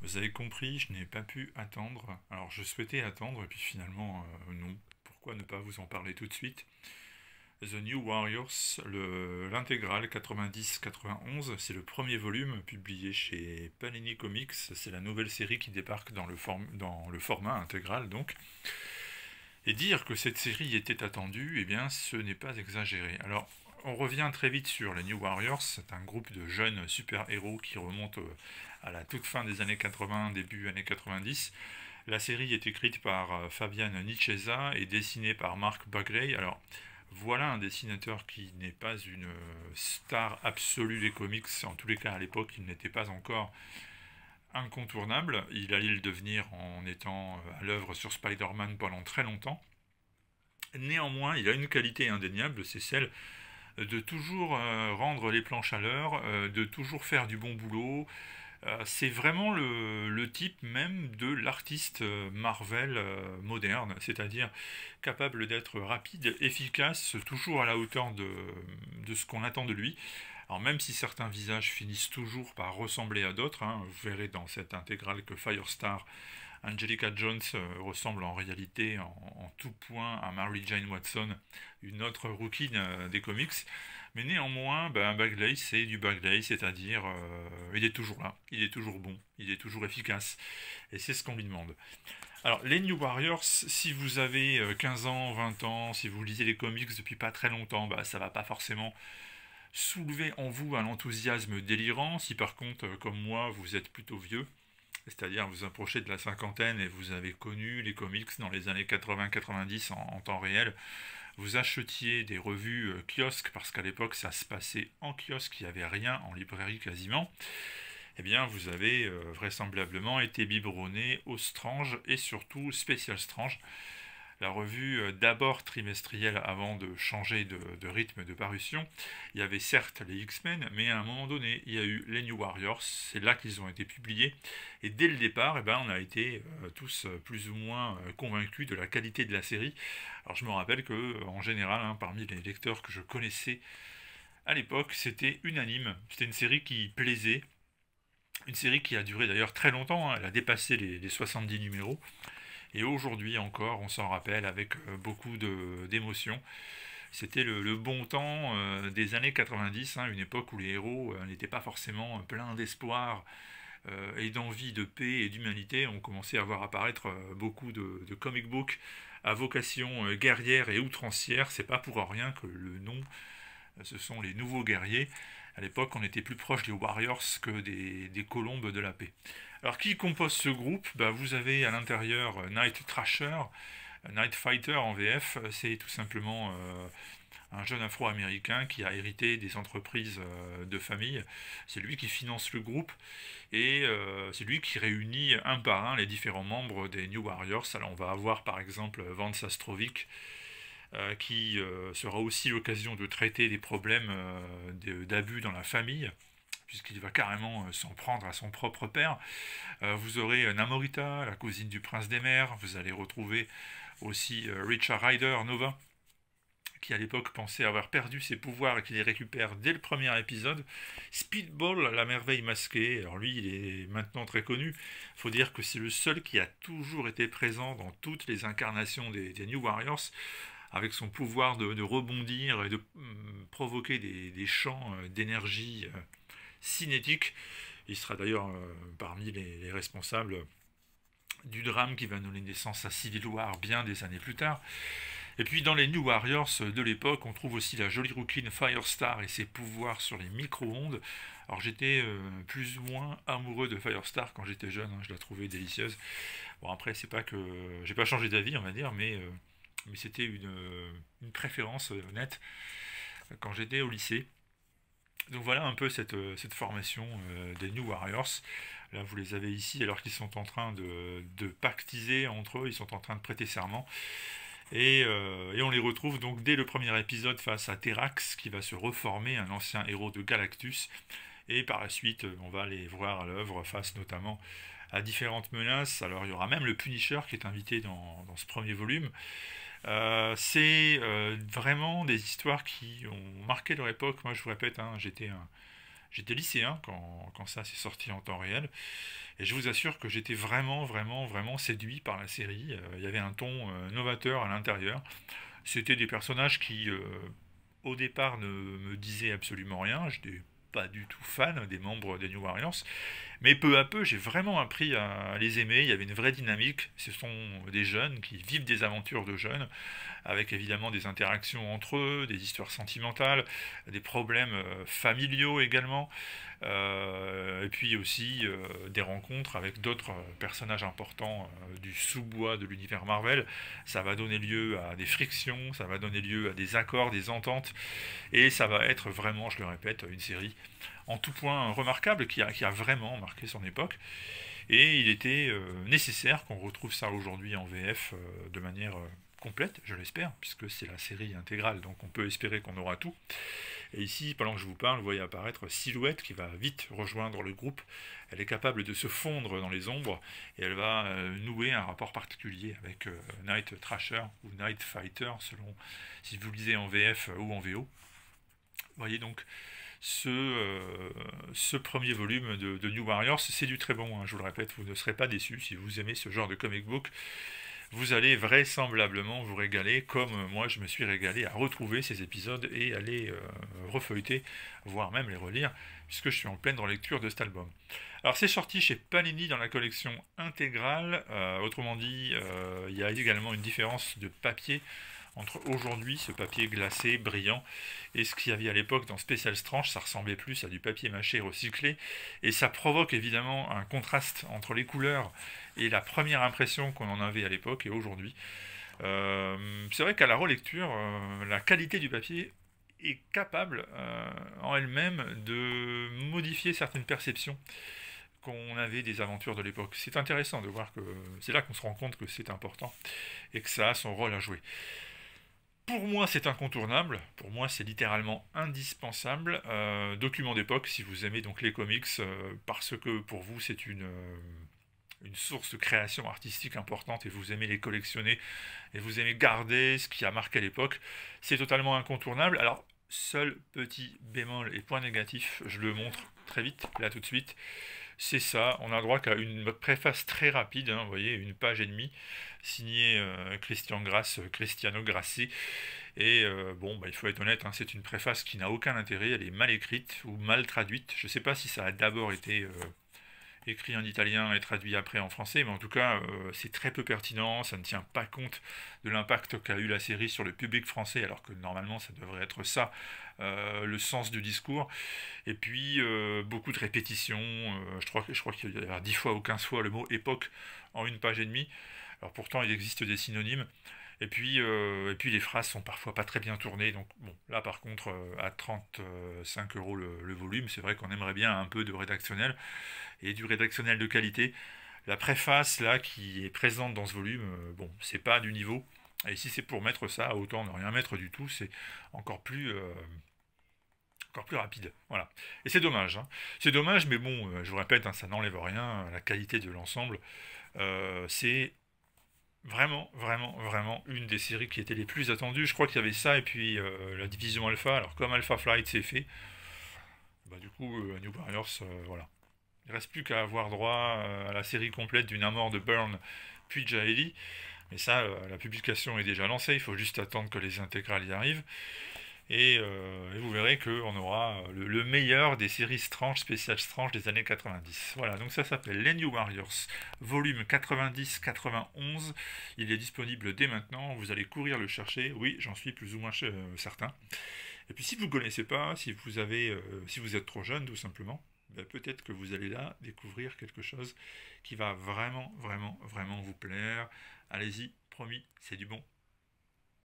Vous avez compris, je n'ai pas pu attendre. Alors je souhaitais attendre, et puis finalement, euh, non. Pourquoi ne pas vous en parler tout de suite The New Warriors, l'intégrale 90-91, c'est le premier volume publié chez Panini Comics. C'est la nouvelle série qui débarque dans le, dans le format intégral, donc. Et dire que cette série était attendue, eh bien, ce n'est pas exagéré. Alors, on revient très vite sur les New Warriors. C'est un groupe de jeunes super-héros qui remonte euh, à la toute fin des années 80, début années 90. La série est écrite par euh, Fabian Nicheza et dessinée par Mark Bagley. Alors, voilà un dessinateur qui n'est pas une euh, star absolue des comics. En tous les cas, à l'époque, il n'était pas encore incontournable. Il allait le devenir en étant à l'œuvre sur Spider-Man pendant très longtemps. Néanmoins, il a une qualité indéniable, c'est celle de toujours euh, rendre les planches à l'heure, euh, de toujours faire du bon boulot. Euh, c'est vraiment le, type même de l'artiste Marvel moderne, c'est-à-dire capable d'être rapide, efficace, toujours à la hauteur de, ce qu'on attend de lui. Alors même si certains visages finissent toujours par ressembler à d'autres, hein, vous verrez dans cette intégrale que Firestar Angelica Jones euh, ressemble en réalité en, tout point à Mary Jane Watson, une autre rookie euh, des comics. Mais néanmoins, ben, Bagley, c'est du Bagley, c'est-à-dire euh, il est toujours là, il est toujours bon, il est toujours efficace. Et c'est ce qu'on lui demande. Alors, les New Warriors, si vous avez 15 ans, 20 ans, si vous lisez les comics depuis pas très longtemps, ça ben, ne ça va pas forcément soulever en vous un enthousiasme délirant. Si par contre, comme moi, vous êtes plutôt vieux, c'est-à-dire vous approchez de la cinquantaine et vous avez connu les comics dans les années 80-90 en, temps réel. Vous achetiez des revues euh, kiosques parce qu'à l'époque ça se passait en kiosque, il n'y avait rien en librairie quasiment. et eh bien, vous avez euh, vraisemblablement été biberonné aux Strange et surtout Special Strange la revue euh, d'abord trimestrielle avant de changer de, rythme de parution. Il y avait certes les X-Men, mais à un moment donné, il y a eu les New Warriors, c'est là qu'ils ont été publiés. Et dès le départ, eh ben, on a été euh, tous plus ou moins euh, convaincus de la qualité de la série. Alors je me rappelle que, en général, hein, parmi les lecteurs que je connaissais, à l'époque, c'était unanime. C'était une série qui plaisait. Une série qui a duré d'ailleurs très longtemps. Hein. Elle a dépassé les, les 70 numéros. Et aujourd'hui encore, on s'en rappelle avec euh, beaucoup d'émotion. C'était le, bon temps euh, des années 90, hein, une époque où les héros euh, n'étaient pas forcément pleins d'espoir et d'envie de paix et d'humanité. On commençait à voir apparaître beaucoup de, de comic books à vocation guerrière et outrancière. C'est pas pour rien que le nom ce sont les nouveaux guerriers. À l'époque, on était plus proche des Warriors que des, colombes de la paix. Alors, qui compose ce groupe ben, Vous avez à l'intérieur euh, Night Trasher, euh, Night Fighter en VF. Euh, c'est tout simplement un jeune afro-américain qui a hérité des entreprises de famille. C'est lui qui finance le groupe et c'est lui qui réunit un par un les différents membres des New Warriors. Alors, on va avoir par exemple Vance Astrovic euh, qui euh, sera aussi l'occasion de traiter des problèmes euh, d'abus dans la famille, puisqu'il va carrément s'en prendre à son propre père. vous aurez Namorita, la cousine du prince des mers, vous allez retrouver aussi Richard Ryder, Nova, qui à l'époque pensait avoir perdu ses pouvoirs et qui les récupère dès le premier épisode. Speedball, la merveille masquée, alors lui il est maintenant très connu, il faut dire que c'est le seul qui a toujours été présent dans toutes les incarnations des New Warriors avec son pouvoir de, rebondir et de mm, provoquer des, champs euh, d'énergie euh, cinétique. Il sera d'ailleurs euh, parmi les, responsables du drame qui va donner naissance à Civil War bien des années plus tard. Et puis dans les New Warriors de l'époque, on trouve aussi la jolie rouquine Firestar et ses pouvoirs sur les micro-ondes. Alors j'étais plus ou moins amoureux de Firestar quand j'étais jeune, hein, je la trouvais délicieuse. Bon après c'est pas que j'ai pas changé d'avis on va dire, mais mais c'était une, préférence honnête euh, quand j'étais au lycée. Donc voilà un peu cette, euh, formation euh, des New Warriors. Là, vous les avez ici, alors qu'ils sont en train de, pactiser entre eux, ils sont en train de prêter serment. Et, on les retrouve donc dès le premier épisode face à Terax, qui va se reformer, un ancien héros de Galactus. Et par la suite, on va les voir à l'œuvre face notamment à différentes menaces. Alors il y aura même le Punisher qui est invité dans, dans ce premier volume. Euh, c'est euh, vraiment des histoires qui ont marqué leur époque. Moi, je vous répète, hein, j'étais J'étais lycéen quand, quand ça s'est sorti en temps réel, et je vous assure que j'étais vraiment, vraiment, vraiment séduit par la série. Euh, il y avait un ton novateur à l'intérieur. C'était des personnages qui, au départ, ne me disaient absolument rien. J'étais pas du tout fan des membres de New Orleans, mais peu à peu, j'ai vraiment appris à les aimer. Il y avait une vraie dynamique. Ce sont des jeunes qui vivent des aventures de jeunes, avec évidemment des interactions entre eux, des histoires sentimentales, des problèmes euh, familiaux également. Euh, et puis aussi euh, des rencontres avec d'autres euh, personnages importants du sous-bois de l'univers Marvel. Ça va donner lieu à des frictions, ça va donner lieu à des accords, des ententes, et ça va être vraiment, je le répète, une série en tout point remarquable qui a, vraiment marqué son époque. Et il était nécessaire qu'on retrouve ça aujourd'hui en VF de manière complète, je l'espère, puisque c'est la série intégrale, donc on peut espérer qu'on aura tout. Et ici, pendant que je vous parle, vous voyez apparaître Silhouette qui va vite rejoindre le groupe. Elle est capable de se fondre dans les ombres et elle va euh, nouer un rapport particulier avec euh, Night Trasher ou Night Fighter, selon si vous lisez en VF ou en VO. Vous voyez donc ce, euh, ce premier volume de, New Warriors, c'est du très bon, hein, je vous le répète, vous ne serez pas déçus si vous aimez ce genre de comic book vous allez vraisemblablement vous régaler, comme moi je me suis régalé à retrouver ces épisodes et à les euh, voire même les relire, puisque je suis en pleine relecture de cet album. Alors c'est sorti chez Panini dans la collection intégrale, euh, autrement dit, euh, il y a également une différence de papier entre aujourd'hui, ce papier glacé, brillant, et ce qu'il y avait à l'époque dans Special Strange, ça ressemblait plus à du papier mâché recyclé, et ça provoque évidemment un contraste entre les couleurs et la première impression qu'on en avait à l'époque et aujourd'hui. Euh, c'est vrai qu'à la relecture, euh, la qualité du papier est capable euh, en elle-même de modifier certaines perceptions qu'on avait des aventures de l'époque. C'est intéressant de voir que c'est là qu'on se rend compte que c'est important et que ça a son rôle à jouer pour moi, c'est incontournable. Pour moi, c'est littéralement indispensable. Euh, document d'époque, si vous aimez donc les comics, euh, parce que pour vous, c'est euh, une, source de création artistique importante et vous aimez les collectionner et vous aimez garder ce qui a marqué l'époque, c'est totalement incontournable. Alors, seul petit bémol et point négatif, je le montre très vite, là tout de suite c'est ça. On a droit qu'à une préface très rapide, hein, vous voyez, une page et demie, signée euh, Christian Grasse, euh, Cristiano Grassi. Et euh, bon, bah, il faut être honnête, hein, c'est une préface qui n'a aucun intérêt, elle est mal écrite ou mal traduite. Je ne sais pas si ça a d'abord été écrit en italien et traduit après en français, mais en tout cas, euh, c'est très peu pertinent, ça ne tient pas compte de l'impact qu'a eu la série sur le public français, alors que normalement, ça devrait être ça, euh, le sens du discours. Et puis, euh, beaucoup de répétitions, je crois, je crois qu'il y a 10 fois ou 15 fois le mot époque en une page et demie, alors pourtant, il existe des synonymes. Et puis, et puis les phrases sont parfois pas très bien tournées. Donc bon, là par contre, à 35 euros le volume, c'est vrai qu'on aimerait bien un peu de rédactionnel et du rédactionnel de qualité. La préface là qui est présente dans ce volume, euh, bon, c'est pas du niveau. Et si c'est pour mettre ça, autant ne rien mettre du tout, c'est encore plus euh, encore plus rapide. Voilà. Et c'est dommage. Hein. C'est dommage, mais bon, euh, je vous répète, hein, ça n'enlève rien la qualité de l'ensemble. c'est vraiment, vraiment, vraiment une des séries qui était les plus attendues. Je crois qu'il y avait ça et puis la division Alpha. Alors comme Alpha Flight s'est fait, bah, du coup, New Warriors, voilà. Il reste plus qu'à avoir droit euh, à la série complète d'une amour de Burn puis Jaeli. Mais ça, euh, la publication est déjà lancée, il faut juste attendre que les intégrales y arrivent. Et, euh, vous verrez qu'on aura le, meilleur des séries Strange, spéciales Strange des années 90. Voilà, donc ça s'appelle Les New Warriors, volume 90-91. Il est disponible dès maintenant, vous allez courir le chercher, oui, j'en suis plus ou moins certain. Et puis si vous ne connaissez pas, si vous, avez, si vous êtes trop jeune tout simplement, ben, peut-être que vous allez là découvrir quelque chose qui va vraiment, vraiment, vraiment vous plaire. Allez-y, promis, c'est du bon.